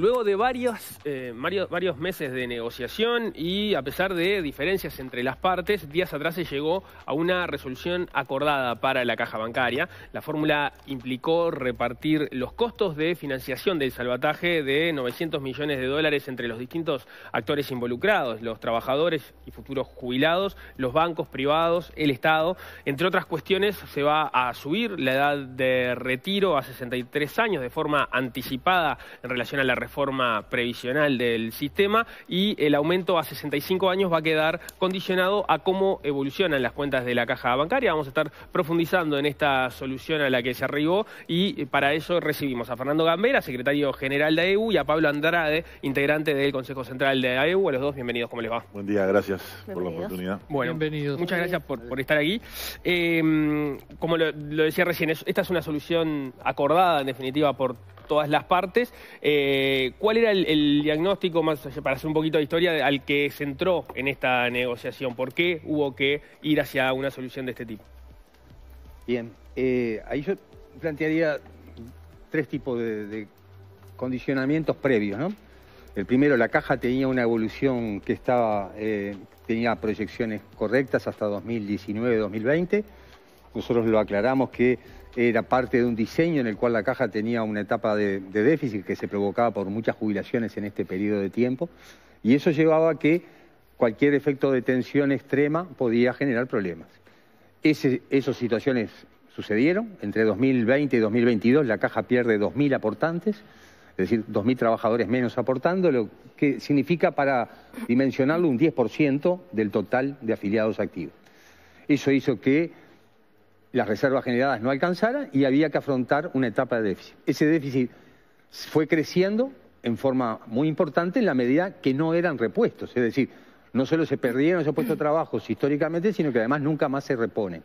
Luego de eh, varios, varios, meses de negociación y a pesar de diferencias entre las partes, días atrás se llegó a una resolución acordada para la caja bancaria. La fórmula implicó repartir los costos de financiación del salvataje de 900 millones de dólares entre los distintos actores involucrados, los trabajadores y futuros jubilados, los bancos privados, el Estado. Entre otras cuestiones, se va a subir la edad de retiro a 63 años de forma anticipada en relación a la reforma forma previsional del sistema y el aumento a 65 años va a quedar condicionado a cómo evolucionan las cuentas de la caja bancaria. Vamos a estar profundizando en esta solución a la que se arribó y eh, para eso recibimos a Fernando Gambera, secretario general de E.U. y a Pablo Andrade, integrante del Consejo Central de EU. A los dos, bienvenidos, ¿cómo les va? Buen día, gracias por la oportunidad. Bueno, bienvenidos. Muchas gracias por, estar aquí. Eh, como lo, decía recién, esta es una solución acordada, en definitiva, por todas las partes. Eh, ¿Cuál era el, diagnóstico, más para hacer un poquito de historia, al que se entró en esta negociación? ¿Por qué hubo que ir hacia una solución de este tipo? Bien, eh, ahí yo plantearía tres tipos de, condicionamientos previos, ¿no? El primero, la caja tenía una evolución que estaba, eh, tenía proyecciones correctas hasta 2019-2020. Nosotros lo aclaramos que era parte de un diseño en el cual la caja tenía una etapa de, déficit que se provocaba por muchas jubilaciones en este periodo de tiempo, y eso llevaba a que cualquier efecto de tensión extrema podía generar problemas. esas situaciones sucedieron, entre 2020 y 2022 la caja pierde 2.000 aportantes, es decir, 2.000 trabajadores menos aportando, lo que significa para dimensionarlo un 10% del total de afiliados activos. Eso hizo que las reservas generadas no alcanzaran y había que afrontar una etapa de déficit. Ese déficit fue creciendo en forma muy importante en la medida que no eran repuestos, es decir, no solo se perdieron esos puestos de trabajo históricamente, sino que además nunca más se reponen.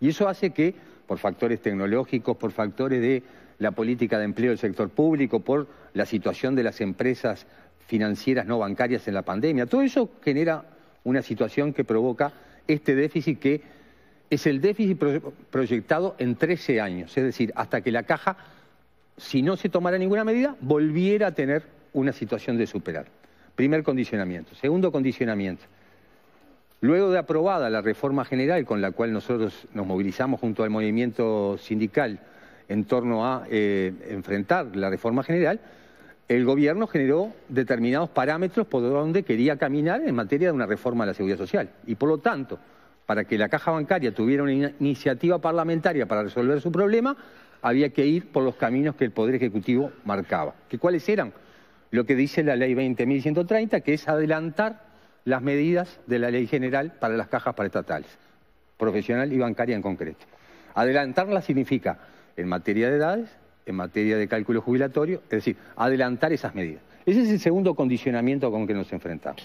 Y eso hace que, por factores tecnológicos, por factores de la política de empleo del sector público, por la situación de las empresas financieras no bancarias en la pandemia, todo eso genera una situación que provoca este déficit que es el déficit proyectado en 13 años, es decir, hasta que la caja, si no se tomara ninguna medida, volviera a tener una situación de superar. Primer condicionamiento. Segundo condicionamiento. Luego de aprobada la reforma general con la cual nosotros nos movilizamos junto al movimiento sindical en torno a eh, enfrentar la reforma general, el gobierno generó determinados parámetros por donde quería caminar en materia de una reforma de la seguridad social. Y por lo tanto, para que la Caja Bancaria tuviera una iniciativa parlamentaria para resolver su problema, había que ir por los caminos que el Poder Ejecutivo marcaba. ¿Que ¿Cuáles eran? Lo que dice la Ley 20.130, que es adelantar las medidas de la Ley General para las cajas estatales, profesional y bancaria en concreto. Adelantarlas significa, en materia de edades, en materia de cálculo jubilatorio, es decir, adelantar esas medidas. Ese es el segundo condicionamiento con que nos enfrentamos.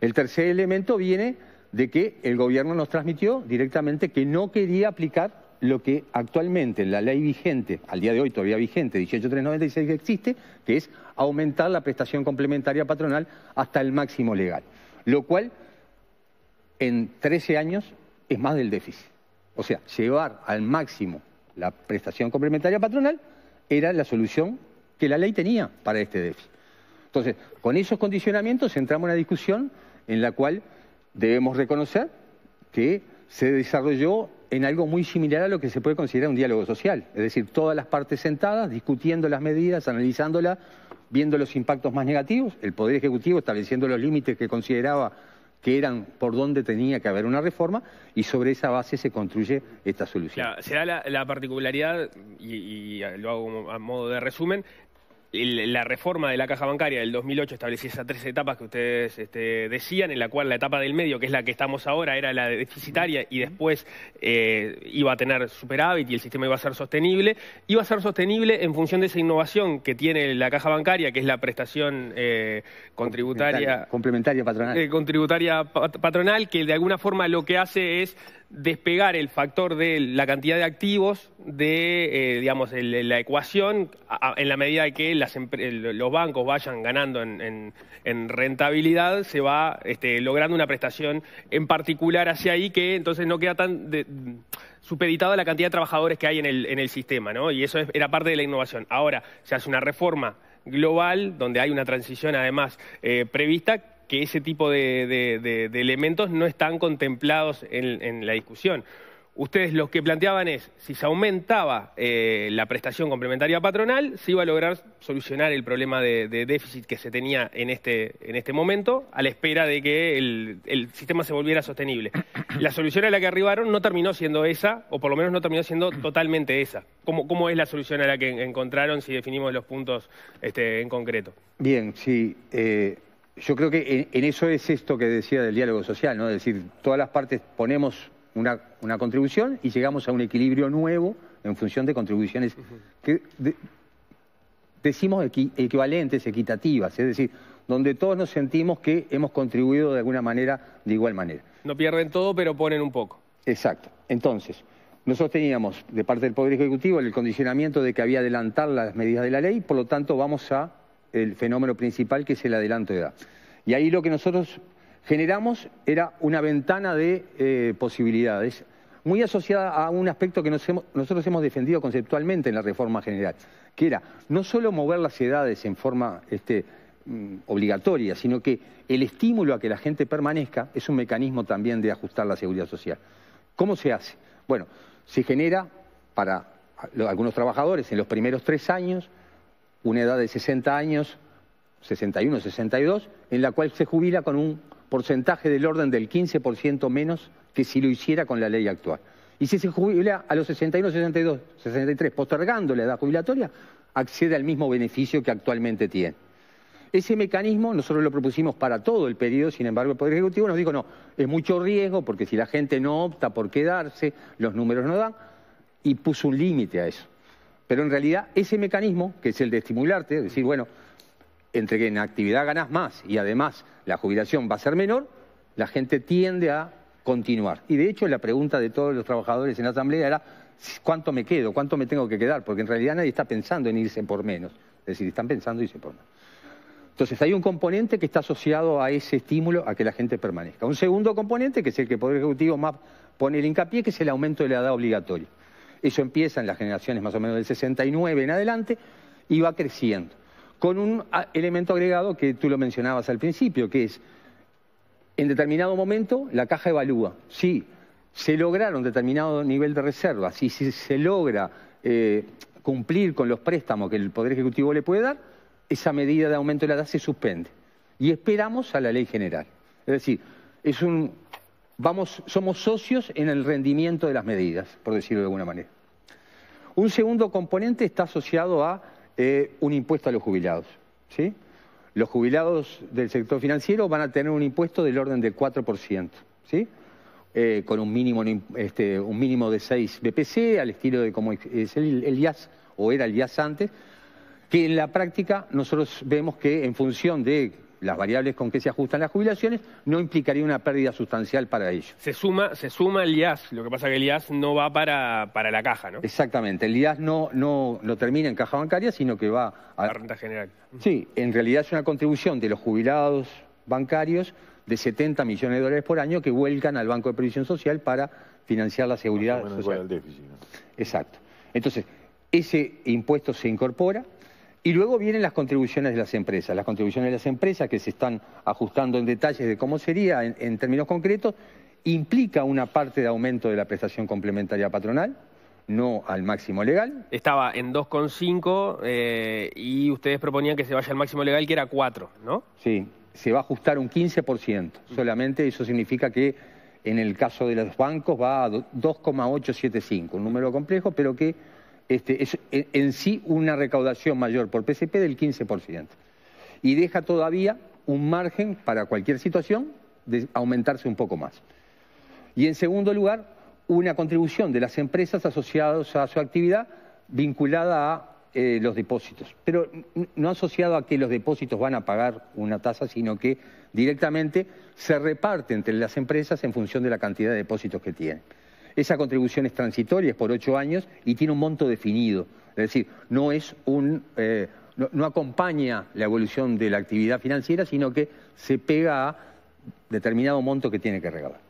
El tercer elemento viene de que el gobierno nos transmitió directamente que no quería aplicar lo que actualmente en la ley vigente, al día de hoy todavía vigente, 18396 existe, que es aumentar la prestación complementaria patronal hasta el máximo legal, lo cual en 13 años es más del déficit. O sea, llevar al máximo la prestación complementaria patronal era la solución que la ley tenía para este déficit. Entonces, con esos condicionamientos entramos en una discusión en la cual debemos reconocer que se desarrolló en algo muy similar a lo que se puede considerar un diálogo social, es decir, todas las partes sentadas, discutiendo las medidas, analizándolas, viendo los impactos más negativos, el Poder Ejecutivo estableciendo los límites que consideraba que eran por donde tenía que haber una reforma y sobre esa base se construye esta solución. se da la, particularidad, y, lo hago a modo de resumen, la reforma de la caja bancaria del 2008 establecía esas tres etapas que ustedes este, decían, en la cual la etapa del medio, que es la que estamos ahora, era la deficitaria y después eh, iba a tener superávit y el sistema iba a ser sostenible. Iba a ser sostenible en función de esa innovación que tiene la caja bancaria, que es la prestación eh, contributaria... Complementaria, patronal. Eh, contributaria patronal, que de alguna forma lo que hace es despegar el factor de la cantidad de activos de eh, digamos, la ecuación en la medida que los bancos vayan ganando en, rentabilidad, se va este, logrando una prestación en particular hacia ahí que entonces no queda tan supeditada supeditado a la cantidad de trabajadores que hay en el, sistema, ¿no? Y eso era parte de la innovación. Ahora se hace una reforma global, donde hay una transición además eh, prevista, que ese tipo de, elementos no están contemplados en, la discusión. Ustedes lo que planteaban es, si se aumentaba eh, la prestación complementaria patronal, se iba a lograr solucionar el problema de, déficit que se tenía en este, en este momento, a la espera de que el, sistema se volviera sostenible. La solución a la que arribaron no terminó siendo esa, o por lo menos no terminó siendo totalmente esa. ¿Cómo, cómo es la solución a la que encontraron si definimos los puntos este, en concreto? Bien, sí. Eh, yo creo que en, eso es esto que decía del diálogo social, ¿no? Es decir, todas las partes ponemos una, contribución y llegamos a un equilibrio nuevo en función de contribuciones que decimos equivalentes, equitativas, es decir, donde todos nos sentimos que hemos contribuido de alguna manera, de igual manera. No pierden todo, pero ponen un poco. Exacto. Entonces, nosotros teníamos de parte del Poder Ejecutivo el condicionamiento de que había adelantar las medidas de la ley, por lo tanto vamos a el fenómeno principal que es el adelanto de edad. Y ahí lo que nosotros generamos era una ventana de eh, posibilidades muy asociada a un aspecto que nosotros hemos defendido conceptualmente en la reforma general, que era no solo mover las edades en forma este, mm, obligatoria, sino que el estímulo a que la gente permanezca es un mecanismo también de ajustar la seguridad social. ¿Cómo se hace? Bueno, se genera para algunos trabajadores en los primeros tres años una edad de 60 años, 61, 62, en la cual se jubila con un porcentaje del orden del 15% menos que si lo hiciera con la ley actual. Y si se jubila a los 61, 62, 63, postergando la edad jubilatoria, accede al mismo beneficio que actualmente tiene. Ese mecanismo nosotros lo propusimos para todo el periodo, sin embargo el Poder Ejecutivo nos dijo, no, es mucho riesgo porque si la gente no opta por quedarse, los números no dan, y puso un límite a eso. Pero en realidad ese mecanismo, que es el de estimularte, es decir, bueno, entre que en actividad ganas más y además la jubilación va a ser menor, la gente tiende a continuar. Y de hecho la pregunta de todos los trabajadores en la asamblea era cuánto me quedo, cuánto me tengo que quedar, porque en realidad nadie está pensando en irse por menos, es decir, están pensando irse por menos. Entonces hay un componente que está asociado a ese estímulo a que la gente permanezca. Un segundo componente, que es el que el Poder Ejecutivo más pone el hincapié, que es el aumento de la edad obligatoria. Eso empieza en las generaciones más o menos del 69 en adelante y va creciendo. Con un ah, elemento agregado que tú lo mencionabas al principio, que es, en determinado momento la caja evalúa. Si se lograron determinado nivel de reserva, si, si se logra eh, cumplir con los préstamos que el Poder Ejecutivo le puede dar, esa medida de aumento de la edad se suspende. Y esperamos a la ley general. Es decir, es un vamos, somos socios en el rendimiento de las medidas, por decirlo de alguna manera. Un segundo componente está asociado a eh, un impuesto a los jubilados. ¿sí? Los jubilados del sector financiero van a tener un impuesto del orden del 4%, eh, con un mínimo, este, un mínimo de 6 BPC, al estilo de como es el, el o era el IAS antes, que en la práctica nosotros vemos que en función de las variables con que se ajustan las jubilaciones, no implicaría una pérdida sustancial para ellos. Se suma, el IAS, lo que pasa es que el IAS no va para, la caja, ¿no? Exactamente, el IAS no, termina en caja bancaria, sino que va a... La renta general. Sí, en realidad es una contribución de los jubilados bancarios de 70 millones de dólares por año que vuelcan al Banco de Previsión Social para financiar la seguridad social. El Exacto. Entonces, ese impuesto se incorpora, y luego vienen las contribuciones de las empresas, las contribuciones de las empresas que se están ajustando en detalles de cómo sería en, términos concretos, implica una parte de aumento de la prestación complementaria patronal, no al máximo legal. Estaba en 2,5 eh, y ustedes proponían que se vaya al máximo legal, que era 4, ¿no? Sí, se va a ajustar un 15%. Solamente eso significa que en el caso de los bancos va a 2,875, un número complejo, pero que este, es en sí una recaudación mayor por PCP del 15%. Y deja todavía un margen para cualquier situación de aumentarse un poco más. Y en segundo lugar, una contribución de las empresas asociadas a su actividad vinculada a eh, los depósitos, pero no asociado a que los depósitos van a pagar una tasa, sino que directamente se reparte entre las empresas en función de la cantidad de depósitos que tienen. Esa contribución es transitoria, es por ocho años y tiene un monto definido. Es decir, eh, no acompaña la evolución de la actividad financiera, sino que se pega a determinado monto que tiene que regalar.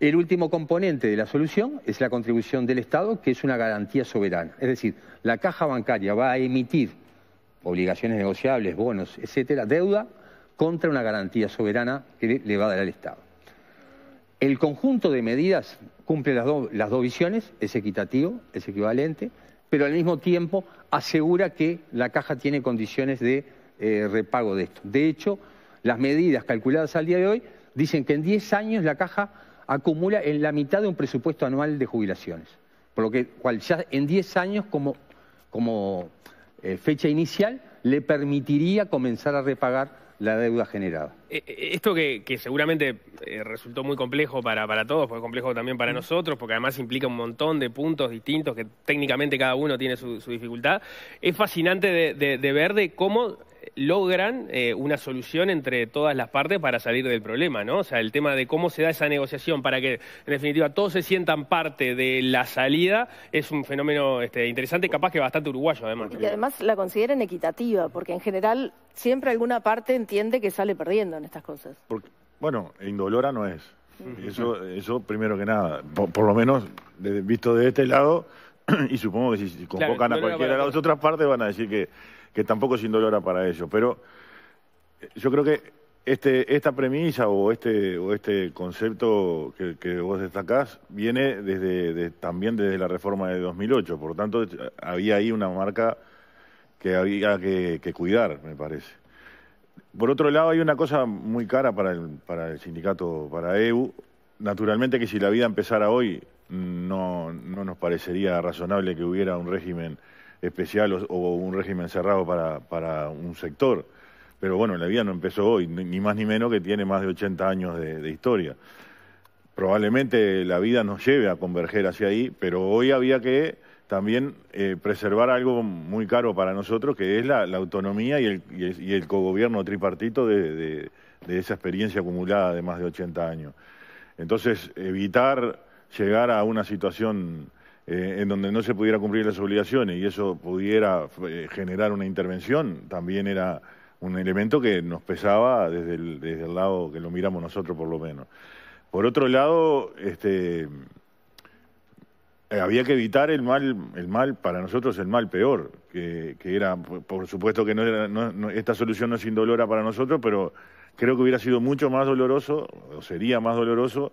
El último componente de la solución es la contribución del Estado, que es una garantía soberana. Es decir, la caja bancaria va a emitir obligaciones negociables, bonos, etcétera, deuda contra una garantía soberana que le va a dar al Estado. El conjunto de medidas cumple las, dos visiones, es equitativo, es equivalente, pero al mismo tiempo asegura que la caja tiene condiciones de eh, repago de esto. De hecho, las medidas calculadas al día de hoy dicen que en 10 años la caja acumula en la mitad de un presupuesto anual de jubilaciones. Por lo que cual ya en 10 años como, eh, fecha inicial le permitiría comenzar a repagar la deuda generada. Eh, eh, esto que, seguramente eh, resultó muy complejo para, para todos, fue complejo también para mm. nosotros, porque además implica un montón de puntos distintos que técnicamente cada uno tiene su, dificultad, es fascinante de, ver de cómo logran una solución entre todas las partes para salir del problema, ¿no? O sea, el tema de cómo se da esa negociación para que, en definitiva, todos se sientan parte de la salida es un fenómeno este, interesante, capaz que bastante uruguayo, además. Y además la consideren equitativa, porque en general siempre alguna parte entiende que sale perdiendo, estas cosas. bueno, indolora no es. Mm. Eso, eso primero que nada, por, lo menos visto de este lado, y supongo que si, convocan a cualquiera de las otras partes van a decir que, que tampoco es indolora para ellos. Pero eh, yo creo que este, esta premisa o este, o este concepto que, vos destacás viene desde, también desde la reforma de 2008. Por tanto, había ahí una marca que había que cuidar, me parece. Por otro lado, hay una cosa muy cara para el, sindicato, para EU. Naturalmente que si la vida empezara hoy, no, no nos parecería razonable que hubiera un régimen especial o, un régimen cerrado para, para, un sector. Pero bueno, la vida no empezó hoy, ni más ni menos que tiene más de 80 años de, de historia. Probablemente la vida nos lleve a converger hacia ahí, pero hoy había que también eh, preservar algo muy caro para nosotros, que es la, autonomía y el, y el, cogobierno tripartito de, esa experiencia acumulada de más de 80 años. Entonces, evitar llegar a una situación eh, en donde no se pudiera cumplir las obligaciones y eso pudiera eh, generar una intervención, también era un elemento que nos pesaba desde el, desde el lado que lo miramos nosotros, por lo menos. Por otro lado, este, eh, había que evitar el mal, el mal para nosotros el mal peor, que, era, por supuesto que no, era, esta solución no es indolora para nosotros, pero creo que hubiera sido mucho más doloroso, o sería más doloroso,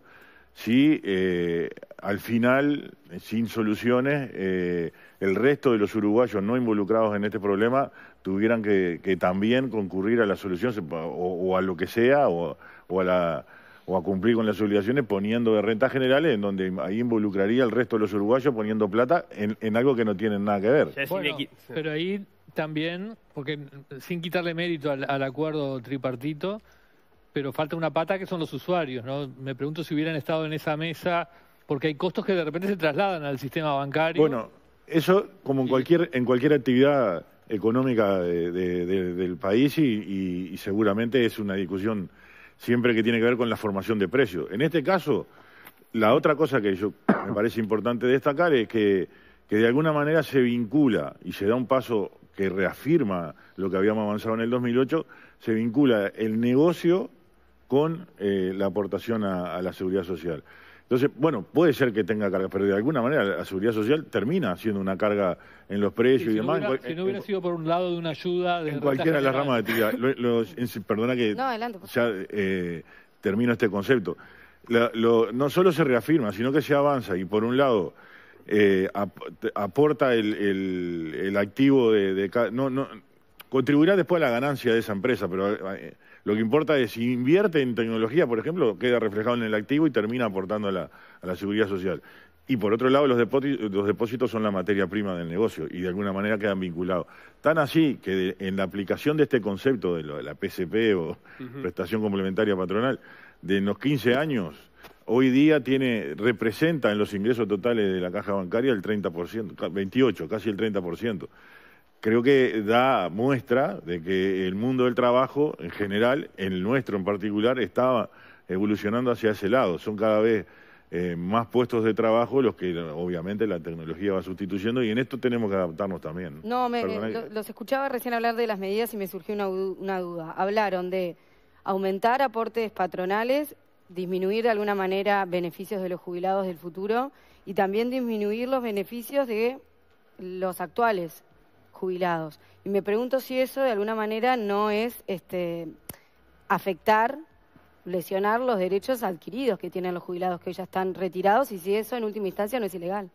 si eh, al final, sin soluciones, eh, el resto de los uruguayos no involucrados en este problema tuvieran que, también concurrir a la solución o, a lo que sea, o a la o a cumplir con las obligaciones poniendo de renta generales, en donde ahí involucraría al resto de los uruguayos poniendo plata en, algo que no tienen nada que ver. pero ahí también, porque sin quitarle mérito al, acuerdo tripartito, pero falta una pata que son los usuarios, ¿no? Me pregunto si hubieran estado en esa mesa, porque hay costos que de repente se trasladan al sistema bancario. Bueno, eso como en cualquier, en cualquier actividad económica del país y seguramente es una discusión siempre que tiene que ver con la formación de precios. En este caso, la otra cosa que yo me parece importante destacar es que, que de alguna manera se vincula y se da un paso que reafirma lo que habíamos avanzado en el 2008, se vincula el negocio con eh, la aportación a la seguridad social. Entonces, bueno, puede ser que tenga carga, pero de alguna manera la seguridad social termina siendo una carga en los precios y demás. si no hubiera sido por un lado de una ayuda... De en cualquiera de las ramas de actividad. perdona que ya eh, termino este concepto. no solo se reafirma, sino que se avanza y por un lado... Eh, aporta el, activo de, no, contribuirá después a la ganancia de esa empresa, pero eh, lo que importa es si invierte en tecnología, por ejemplo, queda reflejado en el activo y termina aportando a la, seguridad social. Y por otro lado, los depósitos, son la materia prima del negocio y de alguna manera quedan vinculados. Tan así que en la aplicación de este concepto de, la PCP o prestación complementaria patronal, de los 15 años, hoy día tiene representa en los ingresos totales de la caja bancaria el 30%, 28, casi el 30% creo que da muestra de que el mundo del trabajo en general, el nuestro en particular, estaba evolucionando hacia ese lado. Son cada vez eh, más puestos de trabajo los que obviamente la tecnología va sustituyendo y en esto tenemos que adaptarnos también. No, me, eh. los escuchaba recién hablar de las medidas y me surgió una, una duda. Hablaron de aumentar aportes patronales, disminuir de alguna manera beneficios de los jubilados del futuro y también disminuir los beneficios de los actuales jubilados. Y me pregunto si eso de alguna manera no es este, afectar, lesionar los derechos adquiridos que tienen los jubilados que ya están retirados y si eso en última instancia no es ilegal.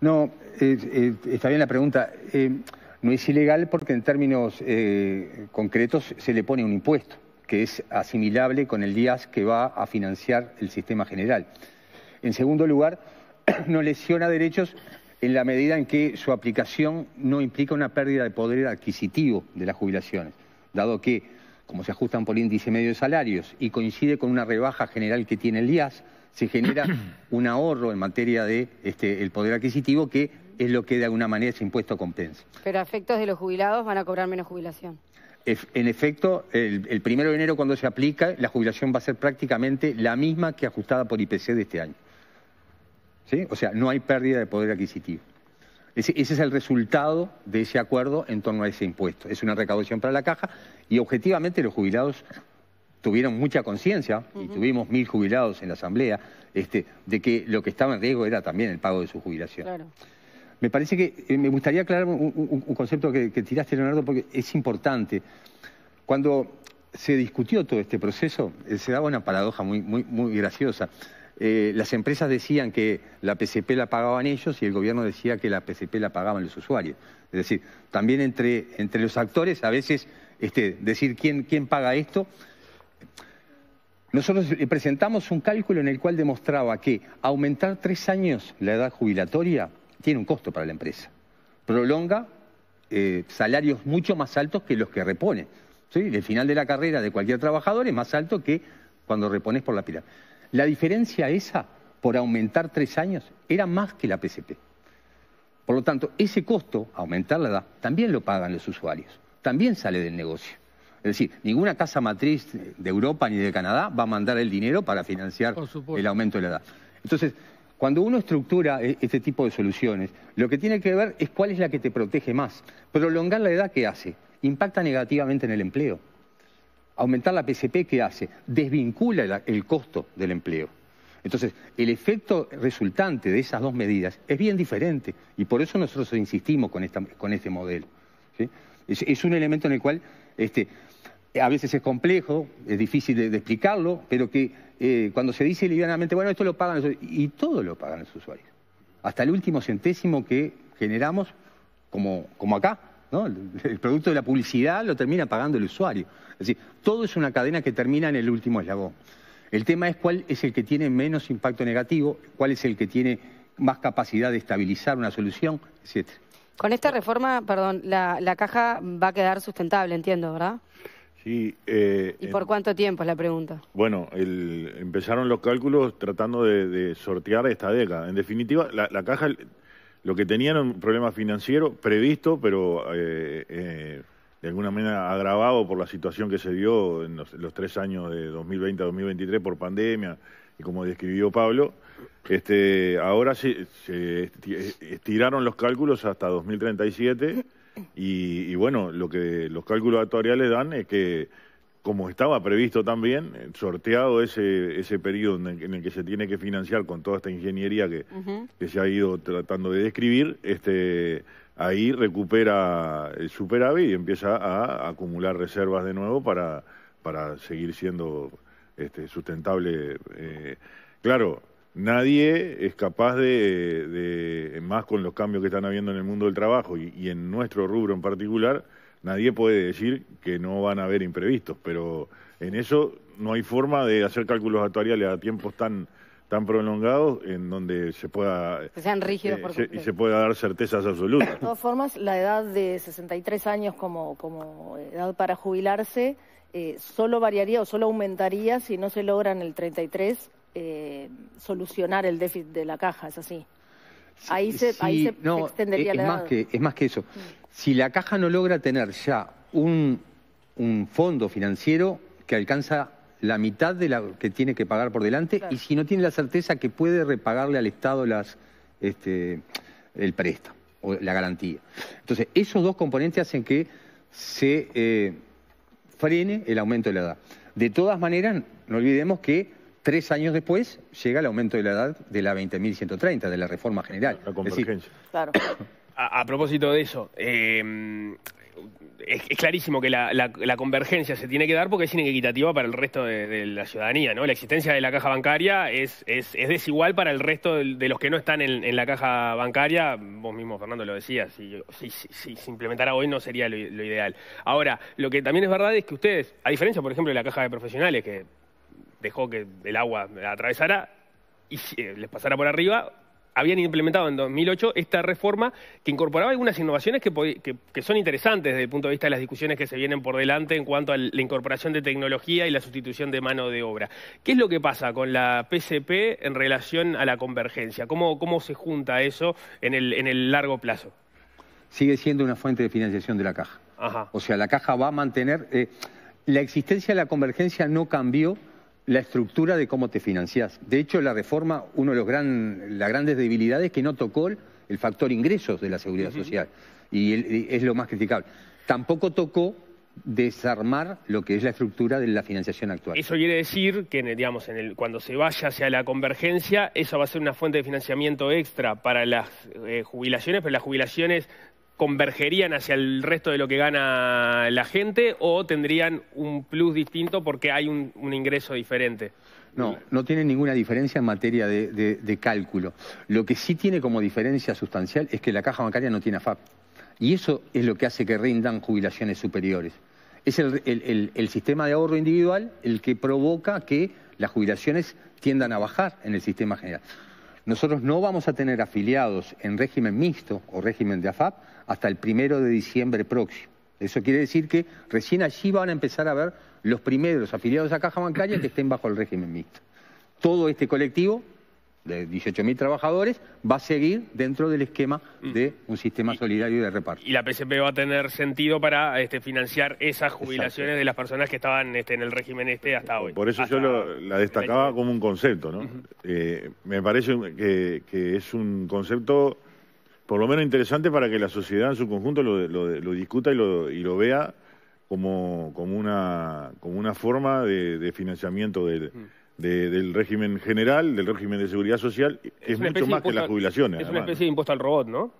No, eh, eh, está bien la pregunta. Eh, no es ilegal porque en términos concretos se le pone un impuesto que es asimilable con el DIAS que va a financiar el sistema general. En segundo lugar, no lesiona derechos en la medida en que su aplicación no implica una pérdida de poder adquisitivo de las jubilaciones, dado que, como se ajustan por índice medio de salarios y coincide con una rebaja general que tiene el IAS, se genera un ahorro en materia de este, poder adquisitivo que es lo que de alguna manera ese impuesto compensa. Pero a efectos de los jubilados van a cobrar menos jubilación. En efecto, el, el primero de enero cuando se aplica, la jubilación va a ser prácticamente la misma que ajustada por IPC de este año. O sea, no hay pérdida de poder adquisitivo. Ese, es el resultado de ese acuerdo en torno a ese impuesto. Es una recaudación para la caja y objetivamente los jubilados tuvieron mucha conciencia, y tuvimos mil jubilados en la Asamblea, este, de que lo que estaba en riesgo era también el pago de su jubilación. Me parece que eh, me gustaría aclarar un, concepto que, tiraste, Leonardo, porque es importante. Cuando se discutió todo este proceso, eh, se daba una paradoja muy, muy, muy graciosa. Eh, las empresas decían que la PCP la pagaban ellos y el gobierno decía que la PCP la pagaban los usuarios. Es decir, también entre, los actores a veces este, decir quién, paga esto. Nosotros eh, presentamos un cálculo en el cual demostraba que aumentar tres años la edad jubilatoria tiene un costo para la empresa. Prolonga eh, salarios mucho más altos que los que repone. El final de la carrera de cualquier trabajador es más alto que cuando repones por la pirámide. La diferencia esa, por aumentar tres años, era más que la PCP. Por lo tanto, ese costo, aumentar la edad, también lo pagan los usuarios, también sale del negocio. Es decir, ninguna casa matriz de Europa ni de Canadá va a mandar el dinero para financiar el aumento de la edad. Entonces, cuando uno estructura e-, este tipo de soluciones, lo que tiene que ver es cuál es la que te protege más. Prolongar la edad, ¿qué hace? Impacta negativamente en el empleo aumentar la PCP, ¿qué hace? Desvincula el, costo del empleo. Entonces, el efecto resultante de esas dos medidas es bien diferente y por eso nosotros insistimos con, este modelo. Es, un elemento en el cual este, a veces es complejo, es difícil de, explicarlo, pero que eh, cuando se dice livianamente, bueno, esto lo pagan los usuarios, y todo lo pagan los usuarios, hasta el último centésimo que generamos como acá. El, producto de la publicidad lo termina pagando el usuario. Es decir, todo es una cadena que termina en el último eslabón. El tema es cuál es el que tiene menos impacto negativo, cuál es el que tiene más capacidad de estabilizar una solución, etc. Con esta reforma, perdón, la, caja va a quedar sustentable, entiendo, ¿verdad? Sí. Eh, ¿Y por cuánto tiempo es la pregunta? Bueno, empezaron los cálculos tratando de, sortear esta década. En definitiva, la caja lo que tenían un problema financiero previsto, pero eh, eh, de alguna manera agravado por la situación que se dio en los, tres años de 2020 a 2023 por pandemia y como describió Pablo, este, ahora se, se estiraron los cálculos hasta 2037 y, y bueno, lo que los cálculos actuariales dan es que como estaba previsto también, eh, sorteado ese, ese periodo en el, que se tiene que financiar con toda esta ingeniería que, se ha ido tratando de describir, este, ahí recupera el eh, superávit y empieza a acumular reservas de nuevo para, seguir siendo este, sustentable. Eh, claro, nadie es capaz de, más con los cambios que están habiendo en el mundo del trabajo y en nuestro rubro en particular, nadie puede decir que no van a haber imprevistos, pero en eso no hay forma de hacer cálculos actuariales a tiempos tan tan prolongados en donde se pueda rígidos eh, y se pueda dar certezas absolutas. De todas formas, la edad de 63 años como edad para jubilarse eh, solo variaría o solo aumentaría si no se logra en el 33 eh, solucionar el déficit de la caja, es así ahí se, extendería es la... Más que, es más que eso. Mm. Si la caja no logra tener ya un, fondo financiero que alcanza la mitad de la que tiene que pagar por delante y si no tiene la certeza que puede repagarle al Estado este, el préstamo o la garantía. Entonces, esos dos componentes hacen que se eh, frene el aumento de la edad. De todas maneras, no olvidemos que Tres años después llega el aumento de la edad de la 20.130, de la reforma general. La convergencia. claro. a, propósito de eso, em, es, clarísimo que la, convergencia se tiene que dar porque es inequitativa para el resto de, la ciudadanía, ¿no? La existencia de la caja bancaria es, desigual para el resto de, los que no están en, la caja bancaria. Vos mismo, Fernando, lo decías, si, se implementara hoy no sería lo, ideal. Ahora, lo que también es verdad es que ustedes, a diferencia, por ejemplo, de la caja de profesionales, que dejó que el agua atravesara y eh, les pasara por arriba, habían implementado en 2008 esta reforma que incorporaba algunas innovaciones que, son interesantes desde el punto de vista de las discusiones que se vienen por delante en cuanto a la incorporación de tecnología y la sustitución de mano de obra. ¿Qué es lo que pasa con la PCP en relación a la convergencia? ¿Cómo, se junta eso en el, en el largo plazo? Sigue siendo una fuente de financiación de la caja. O sea, la caja va a mantener... Eh, la existencia de la convergencia no cambió la estructura de cómo te financiás. De hecho, la reforma, una de los gran, las grandes debilidades es que no tocó el factor ingresos de la seguridad social. Y, es lo más criticable. Tampoco tocó desarmar lo que es la estructura de la financiación actual. Eso quiere decir que cuando se vaya hacia la convergencia, eso va a ser una fuente de financiamiento extra para las eh, jubilaciones, pero las jubilaciones convergerían hacia el resto de lo que gana la gente o tendrían un plus distinto porque hay un, ingreso diferente? No, no tiene ninguna diferencia en materia de, cálculo. Lo que sí tiene como diferencia sustancial es que la caja bancaria no tiene AFAP. Y eso es lo que hace que rindan jubilaciones superiores. Es el sistema de ahorro individual el que provoca que las jubilaciones tiendan a bajar en el sistema general. Nosotros no vamos a tener afiliados en régimen mixto o régimen de AFAP hasta el primero de diciembre próximo. Eso quiere decir que recién allí van a empezar a ver los primeros afiliados a caja bancaria que estén bajo el régimen mixto. Todo este colectivo de 18.000 trabajadores, va a seguir dentro del esquema mm. de un sistema solidario de reparto. Y la PSP va a tener sentido para este, financiar esas jubilaciones de las personas que estaban este, en el régimen este hasta hoy. Por eso yo lo, la destacaba como un concepto, ¿no? Eh, me parece que, es un concepto por lo menos interesante para que la sociedad en su conjunto lo, lo, discuta y lo, y lo vea como, como, una, como una forma de, financiamiento del del régimen general, del régimen de seguridad social, es, mucho más que las jubilaciones. Es una especie de impuesto al robot, ¿no?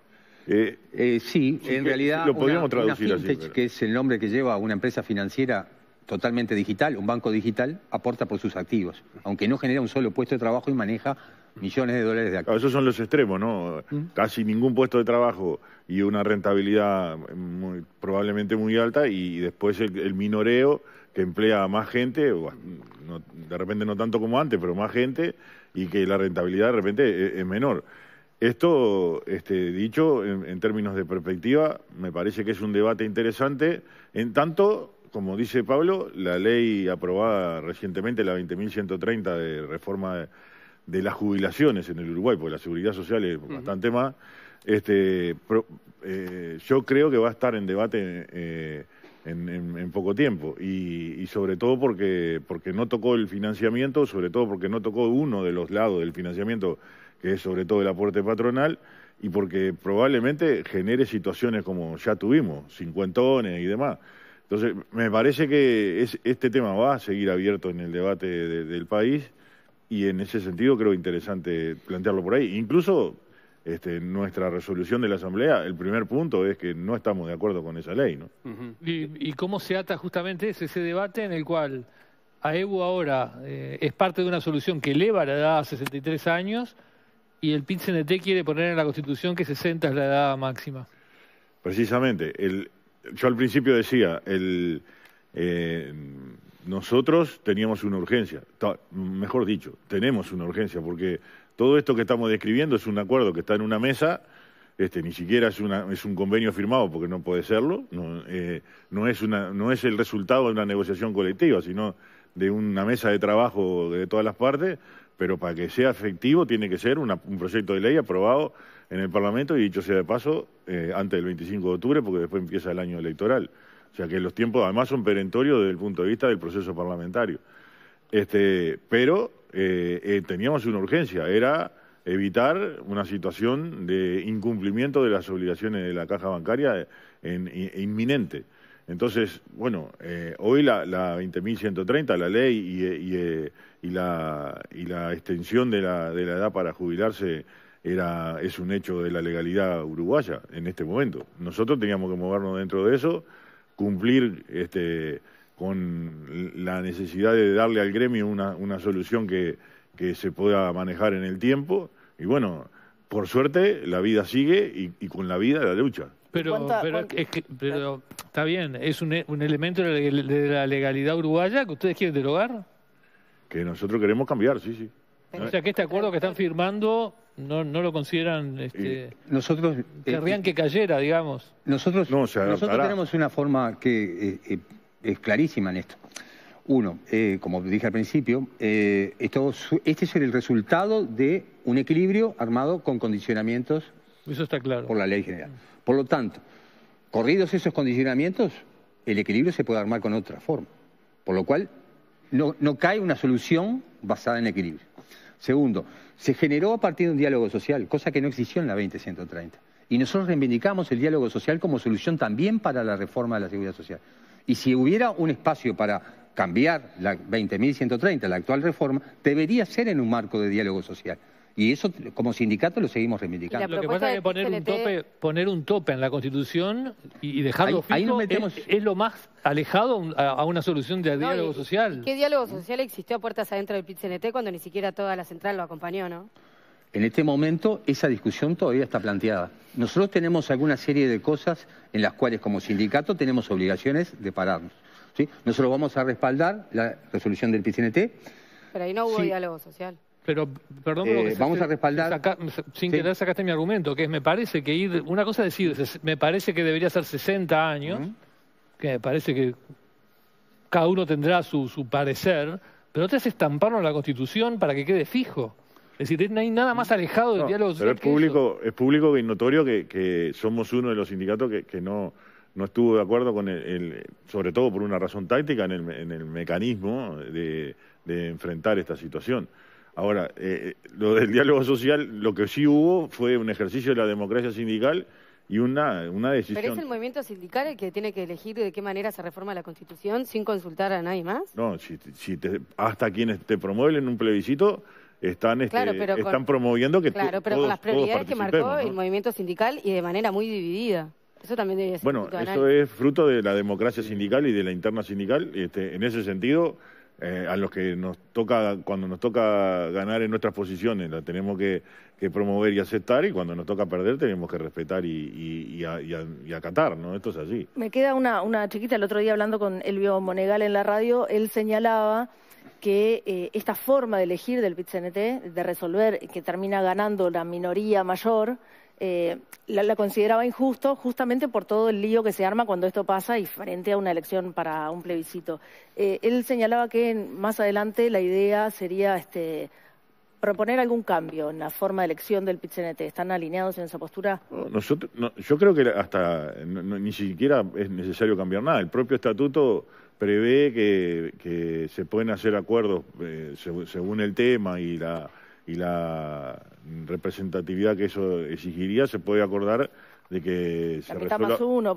Eh, eh, sí, en realidad lo podríamos traducir fintech, así, que es el nombre que lleva una empresa financiera totalmente digital, un banco digital, aporta por sus activos, aunque no genera un solo puesto de trabajo y maneja millones de dólares de acá. Ah, esos son los extremos, ¿no? Mm. Casi ningún puesto de trabajo y una rentabilidad probablemente muy alta y después el, minoreo que emplea a más gente, de repente no tanto como antes, pero más gente y que la rentabilidad de repente e, e, es, menor. Esto, este, dicho en, términos de perspectiva, me parece que es un debate interesante, en tanto, como dice Pablo, la ley aprobada recientemente, la 20.130 de reforma de de las jubilaciones en el Uruguay, porque la seguridad social es bastante más, este, eh, yo creo que va a estar en debate eh, en, poco tiempo. Y, sobre todo porque, porque no tocó el financiamiento, sobre todo porque no tocó uno de los lados del financiamiento, que es sobre todo el aporte patronal, y porque probablemente genere situaciones como ya tuvimos, cincuentones y demás. Entonces, me parece que este tema va a seguir abierto en el debate del país y en ese sentido creo interesante plantearlo por ahí. Incluso este, nuestra resolución de la Asamblea, el primer punto es que no estamos de acuerdo con esa ley. ¿no? ¿Y, cómo se ata justamente ese, debate en el cual a AEBU ahora eh, es parte de una solución que eleva la edad a 63 años y el pit quiere poner en la Constitución que 60 es la edad máxima? Precisamente. yo al principio decía, el... Eh, nosotros teníamos una urgencia, mejor dicho, tenemos una urgencia, porque todo esto que estamos describiendo es un acuerdo que está en una mesa, este, ni siquiera es, es un convenio firmado, porque no puede serlo, eh, no, es una, no es el resultado de una negociación colectiva, sino de una mesa de trabajo de todas las partes, pero para que sea efectivo tiene que ser un proyecto de ley aprobado en el Parlamento y dicho sea de paso, eh, antes del 25 de octubre, porque después empieza el año electoral. O sea que los tiempos además son perentorios desde el punto de vista del proceso parlamentario. Este, pero eh, eh, teníamos una urgencia, era evitar una situación de incumplimiento de las obligaciones de la caja bancaria inminente. Entonces, bueno, eh, hoy la, la 20.130, la ley y, la, extensión de la, de la edad para jubilarse era, es un hecho de la legalidad uruguaya en este momento. Nosotros teníamos que movernos dentro de eso cumplir este, con la necesidad de darle al gremio una, una solución que, que, se pueda manejar en el tiempo. Y bueno, por suerte la vida sigue y, con la vida la lucha. Pero, pero, está bien, es un, un, elemento de la legalidad uruguaya que ustedes quieren derogar. Que nosotros queremos cambiar, sí, sí. O sea, que este acuerdo que están firmando no, no lo consideran. Eh, este, nosotros eh, querrían que cayera, digamos. Nosotros, nosotros tenemos una forma que eh, es clarísima en esto. Uno, como dije al principio, esto, este es el resultado de un equilibrio armado con condicionamientos. Eso está claro. Por la ley general. Por lo tanto, corridos esos condicionamientos, el equilibrio se puede armar con otra forma. Por lo cual, no, no cae una solución basada en equilibrio. Segundo, se generó a partir de un diálogo social, cosa que no existió en la 20130. Y nosotros reivindicamos el diálogo social como solución también para la reforma de la seguridad social. Y si hubiera un espacio para cambiar la 20.130, la actual reforma, debería ser en un marco de diálogo social. Y eso como sindicato lo seguimos reivindicando. Lo que pasa es que poner un, tope, poner un tope en la Constitución y, dejarlo ahí, es, lo más alejado a, una solución de diálogo social. ¿Qué diálogo social existió a puertas adentro del pit cuando ni siquiera toda la central lo acompañó, no? En este momento esa discusión todavía está planteada. Nosotros tenemos alguna serie de cosas en las cuales como sindicato tenemos obligaciones de pararnos. ¿sí? Nosotros vamos a respaldar la resolución del PCNT. Pero ahí no hubo diálogo social. Pero, perdón, eh, vamos a respaldar. sin sí. querer sacaste mi argumento, que es, me parece que ir. Una cosa es decir, me parece que debería ser 60 años, que me parece que cada uno tendrá su, su parecer, pero otra es estamparlo en la Constitución para que quede fijo. Es decir, no hay nada más alejado del diálogo social. Pero es público, es público y notorio que, somos uno de los sindicatos que, que no, no estuvo de acuerdo con el, sobre todo por una razón táctica en el, en el mecanismo de, de enfrentar esta situación. Ahora, eh, lo del diálogo social, lo que sí hubo fue un ejercicio de la democracia sindical y una, una decisión. ¿Pero es el movimiento sindical el que tiene que elegir de qué manera se reforma la Constitución sin consultar a nadie más? No, si, hasta quienes te promueven un plebiscito están, este, están promoviendo que Claro, pero con las prioridades que marcó el movimiento sindical y de manera muy dividida. Eso también debe ser Bueno, eso es fruto de la democracia sindical y de la interna sindical. Este, en ese sentido, eh, a los que nos toca, cuando nos toca ganar en nuestras posiciones, la tenemos que, promover y aceptar, y cuando nos toca perder, tenemos que respetar y, acatar, ¿no? Esto es así. Me queda una, chiquita, el otro día hablando con Elvio Monegal en la radio, él señalaba que eh, esta forma de elegir del PITCNT, de resolver, que termina ganando la minoría mayor, eh, la, consideraba injusto justamente por todo el lío que se arma cuando esto pasa y frente a una elección para un plebiscito. Eh, él señalaba que más adelante la idea sería este, proponer algún cambio en la forma de elección del PIT-CNT, ¿Están alineados en esa postura? yo creo que hasta ni siquiera es necesario cambiar nada. El propio estatuto prevé que, se pueden hacer acuerdos eh, según el tema y la y la representatividad que eso exigiría, se puede acordar de que, se resuelva,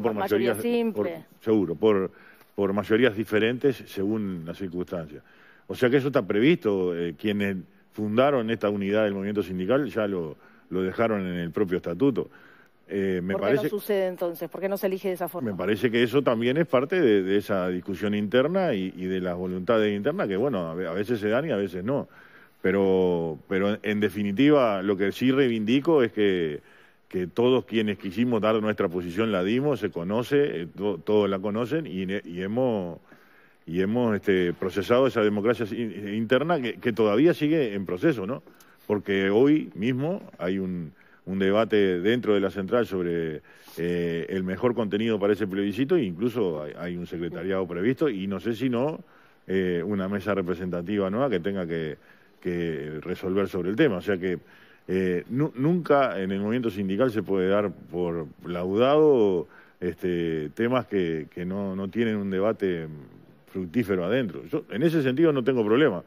por mayoría mayorías, seguro, por, por mayorías diferentes según las circunstancias. O sea que eso está previsto. Eh, quienes fundaron esta unidad del movimiento sindical ya lo, dejaron en el propio estatuto. Eh, me ¿Por qué no sucede entonces? ¿Por qué no se elige de esa forma? Me parece que eso también es parte de, esa discusión interna y, y de las voluntades internas que, bueno, a veces se dan y a veces no. Pero, pero en definitiva, lo que sí reivindico es que, todos quienes quisimos dar nuestra posición la dimos, se conoce, eh, todos la conocen y, y hemos, y hemos este, procesado esa democracia interna que, todavía sigue en proceso, ¿no? Porque hoy mismo hay un, debate dentro de la central sobre eh, el mejor contenido para ese plebiscito e incluso hay, un secretariado previsto y no sé si no eh, una mesa representativa nueva que tenga que que resolver sobre el tema. O sea que eh, nunca en el movimiento sindical se puede dar por laudado este, temas que, no, tienen un debate fructífero adentro. Yo en ese sentido no tengo problema.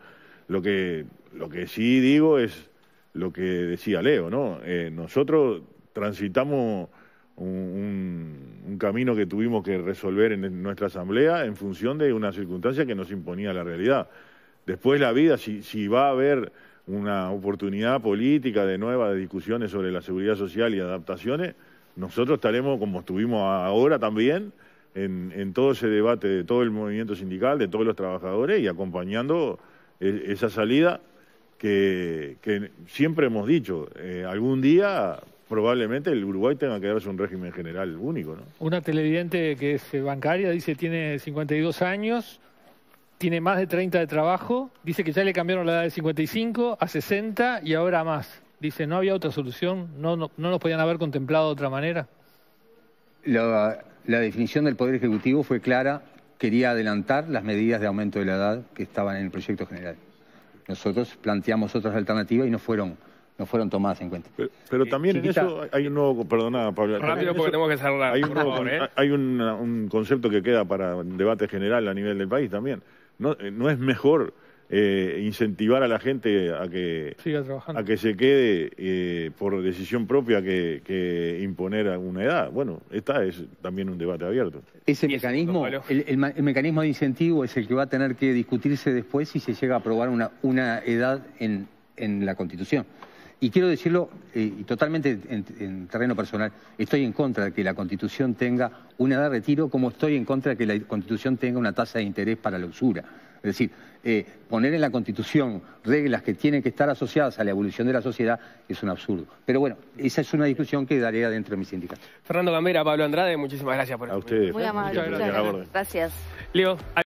Lo que, lo que sí digo es lo que decía Leo, ¿no? Eh, nosotros transitamos un, camino que tuvimos que resolver en nuestra asamblea en función de una circunstancia que nos imponía la realidad. Después la vida, si, va a haber una oportunidad política de nuevas discusiones sobre la seguridad social y adaptaciones, nosotros estaremos, como estuvimos ahora también, en, todo ese debate de todo el movimiento sindical, de todos los trabajadores y acompañando e, esa salida que, siempre hemos dicho, eh, algún día probablemente el Uruguay tenga que darse un régimen general único. Una televidente que es bancaria dice tiene 52 años tiene más de 30 de trabajo, dice que ya le cambiaron la edad de 55 a 60 y ahora más. Dice, ¿no había otra solución? ¿No, no, no nos podían haber contemplado de otra manera? La, definición del Poder Ejecutivo fue clara, quería adelantar las medidas de aumento de la edad que estaban en el proyecto general. Nosotros planteamos otras alternativas y no fueron no fueron tomadas en cuenta. Pero, eh, también eso hay un nuevo, porque que cerrar. Hay, ¿eh? un concepto que queda para debate general a nivel del país también. Eh, no, es mejor eh, incentivar a la gente a que, A que se quede eh, por decisión propia que, imponer alguna edad. Bueno, esta es también un debate abierto. Ese mecanismo, el, el, mecanismo de incentivo es el que va a tener que discutirse después si se llega a aprobar una, una edad en, en la Constitución. Y quiero decirlo, eh, totalmente en, terreno personal, estoy en contra de que la Constitución tenga una edad de retiro, como estoy en contra de que la Constitución tenga una tasa de interés para la usura. Es decir, eh, poner en la Constitución reglas que tienen que estar asociadas a la evolución de la sociedad es un absurdo. Pero bueno, esa es una discusión que daré adentro de mi sindicato. Fernando Gamera, Pablo Andrade, muchísimas gracias por A ustedes. Muy amable. Muchas gracias. gracias. Leo.